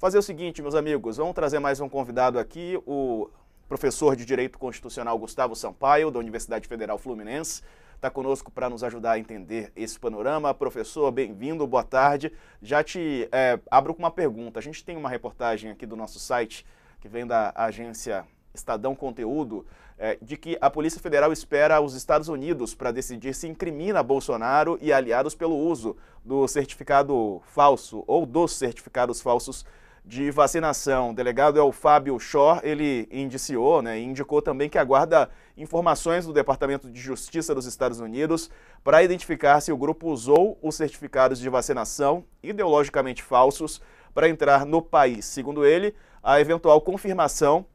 Fazer o seguinte, meus amigos, vamos trazer mais um convidado aqui, o professor de Direito Constitucional Gustavo Sampaio, da Universidade Federal Fluminense, está conosco para nos ajudar a entender esse panorama. Professor, bem-vindo, boa tarde. Já te é, abro com uma pergunta. A gente tem uma reportagem aqui do nosso site, que vem da agência Estadão Conteúdo, é, de que a Polícia Federal espera os Estados Unidos para decidir se incrimina Bolsonaro e aliados pelo uso do certificado falso ou dos certificados falsos de vacinação. O delegado é o Fábio Schor, ele indiciou, né, e indicou também que aguarda informações do Departamento de Justiça dos Estados Unidos para identificar se o grupo usou os certificados de vacinação ideologicamente falsos para entrar no país. Segundo ele, a eventual confirmação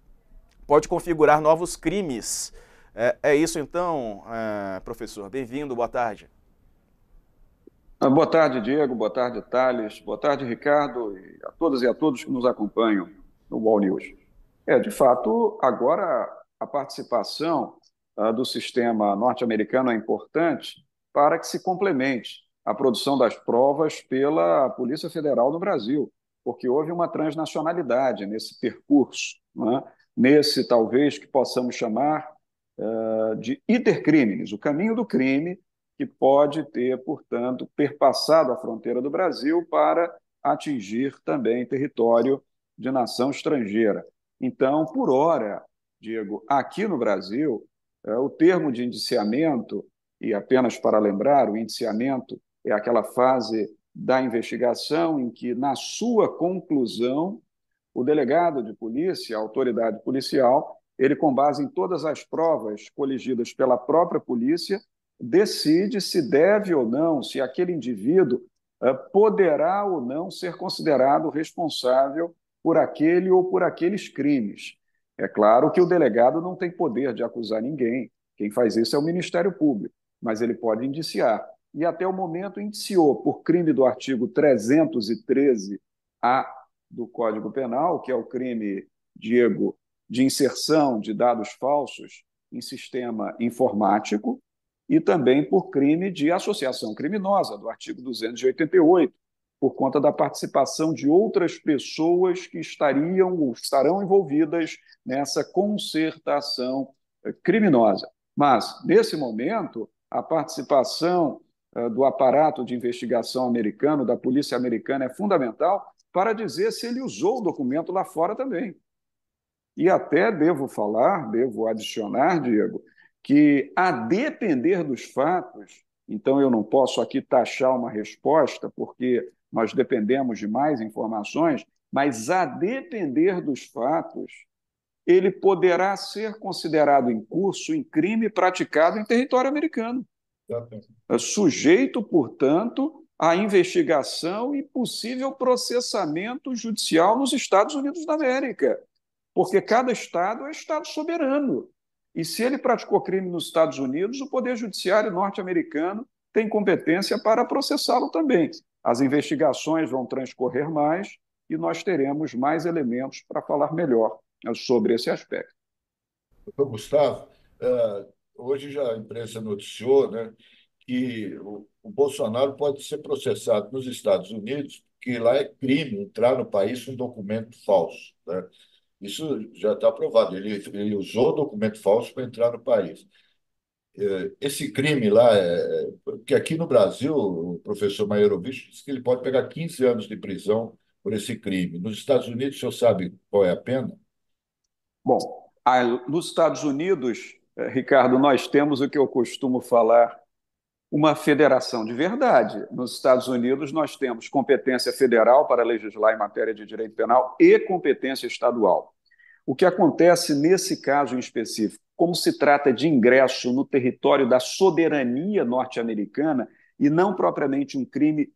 pode configurar novos crimes. É, é isso então, é, professor. Bem-vindo, boa tarde. Ah, boa tarde, Diego. Boa tarde, Thales. Boa tarde, Ricardo, e a todas e a todos que nos acompanham no Wall News. É, de fato, agora a participação uh, do sistema norte-americano é importante para que se complemente a produção das provas pela Polícia Federal no Brasil, porque houve uma transnacionalidade nesse percurso, é? nesse talvez que possamos chamar uh, de intercrimes, o caminho do crime que pode ter, portanto, perpassado a fronteira do Brasil para atingir também território de nação estrangeira. Então, por hora, Diego, aqui no Brasil, é, o termo de indiciamento, e apenas para lembrar, o indiciamento é aquela fase da investigação em que, na sua conclusão, o delegado de polícia, a autoridade policial, ele, com base em todas as provas coligidas pela própria polícia, decide se deve ou não, se aquele indivíduo eh, poderá ou não ser considerado responsável por aquele ou por aqueles crimes. É claro que o delegado não tem poder de acusar ninguém, quem faz isso é o Ministério Público, mas ele pode indiciar. E até o momento indiciou por crime do artigo 313-A do Código Penal, que é o crime, Diego, de inserção de dados falsos em sistema informático, e também por crime de associação criminosa, do artigo 288, por conta da participação de outras pessoas que estariam ou estarão envolvidas nessa concertação eh, criminosa. Mas, nesse momento, a participação eh, do aparato de investigação americano, da polícia americana, é fundamental para dizer se ele usou o documento lá fora também. E até devo falar, devo adicionar, Diego, que, a depender dos fatos, então eu não posso aqui taxar uma resposta, porque nós dependemos de mais informações, mas a depender dos fatos, ele poderá ser considerado em curso em crime praticado em território americano. É sujeito, portanto, à investigação e possível processamento judicial nos Estados Unidos da América, porque cada Estado é Estado soberano. E se ele praticou crime nos Estados Unidos, o Poder Judiciário norte-americano tem competência para processá-lo também. As investigações vão transcorrer mais e nós teremos mais elementos para falar melhor eh, sobre esse aspecto. Doutor Gustavo, eh, hoje já a imprensa noticiou né, que o Bolsonaro pode ser processado nos Estados Unidos, porque lá é crime entrar no país com documento falso. Né? Isso já está provado. Ele, ele usou documento falso para entrar no país. É, esse crime lá, é, porque é, aqui no Brasil, o professor Maierovich disse que ele pode pegar 15 anos de prisão por esse crime. Nos Estados Unidos, o senhor sabe qual é a pena? Bom, nos Estados Unidos, é, Ricardo, nós temos o que eu costumo falar uma federação de verdade. Nos Estados Unidos, nós temos competência federal para legislar em matéria de direito penal e competência estadual. O que acontece nesse caso em específico? Como se trata de ingresso no território da soberania norte-americana e não propriamente um crime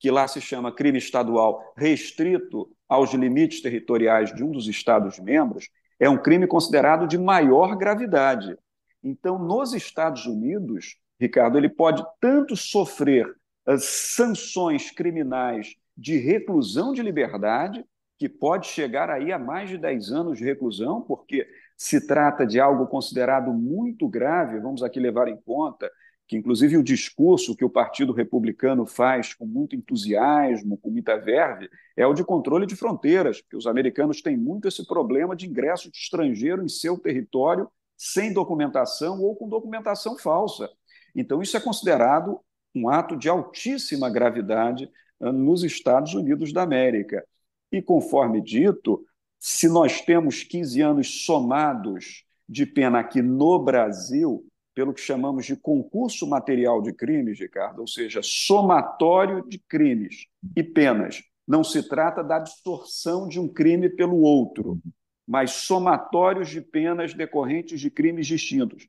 que lá se chama crime estadual, restrito aos limites territoriais de um dos Estados-membros, é um crime considerado de maior gravidade. Então, nos Estados Unidos, Ricardo, ele pode tanto sofrer as sanções criminais de reclusão de liberdade, que pode chegar aí a mais de 10 anos de reclusão, porque se trata de algo considerado muito grave, vamos aqui levar em conta que inclusive o discurso que o Partido Republicano faz com muito entusiasmo, com muita verve, é o de controle de fronteiras, porque os americanos têm muito esse problema de ingresso de estrangeiro em seu território sem documentação ou com documentação falsa. Então, isso é considerado um ato de altíssima gravidade ah, nos Estados Unidos da América. E, conforme dito, se nós temos 15 anos somados de pena aqui no Brasil, pelo que chamamos de concurso material de crimes, Ricardo, ou seja, somatório de crimes e penas. Não se trata da absorção de um crime pelo outro, uhum. mas somatórios de penas decorrentes de crimes distintos.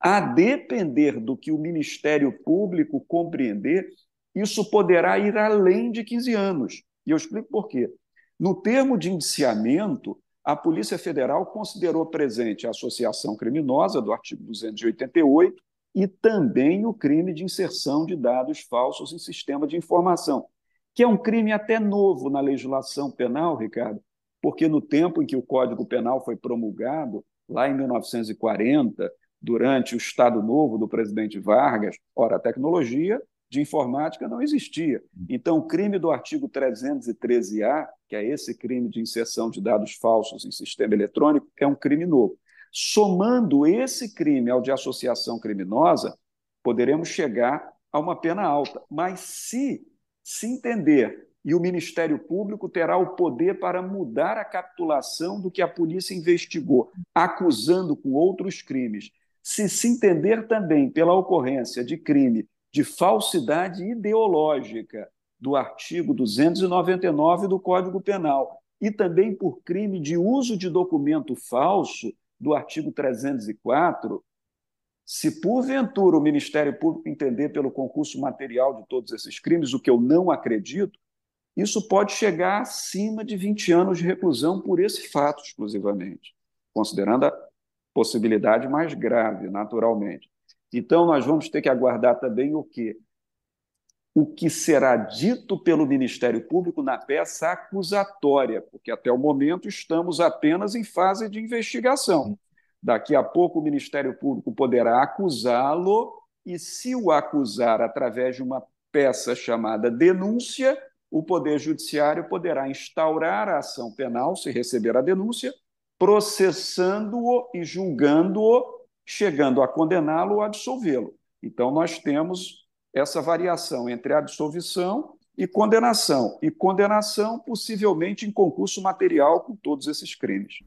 A depender do que o Ministério Público compreender, isso poderá ir além de 15 anos. E eu explico por quê. No termo de indiciamento, a Polícia Federal considerou presente a associação criminosa do artigo 288 e também o crime de inserção de dados falsos em sistema de informação, que é um crime até novo na legislação penal, Ricardo, porque no tempo em que o Código Penal foi promulgado, lá em 1940, durante o Estado Novo do presidente Vargas, ora, a tecnologia de informática não existia. Então, o crime do artigo 313-A, que é esse crime de inserção de dados falsos em sistema eletrônico, é um crime novo. Somando esse crime ao de associação criminosa, poderemos chegar a uma pena alta. Mas se se entender, e o Ministério Público terá o poder para mudar a capitulação do que a polícia investigou, acusando com outros crimes, se se entender também pela ocorrência de crime de falsidade ideológica do artigo 299 do Código Penal e também por crime de uso de documento falso do artigo 304, se porventura o Ministério Público entender pelo concurso material de todos esses crimes, o que eu não acredito, isso pode chegar acima de 20 anos de reclusão por esse fato exclusivamente, considerando a possibilidade mais grave, naturalmente. Então, nós vamos ter que aguardar também o quê? O que será dito pelo Ministério Público na peça acusatória, porque até o momento estamos apenas em fase de investigação. Daqui a pouco, o Ministério Público poderá acusá-lo, e se o acusar através de uma peça chamada denúncia, o Poder Judiciário poderá instaurar a ação penal, se receber a denúncia, processando-o e julgando-o, chegando a condená-lo ou absolvê-lo. Então, nós temos essa variação entre absolvição e condenação. E condenação, possivelmente, em concurso material com todos esses crimes.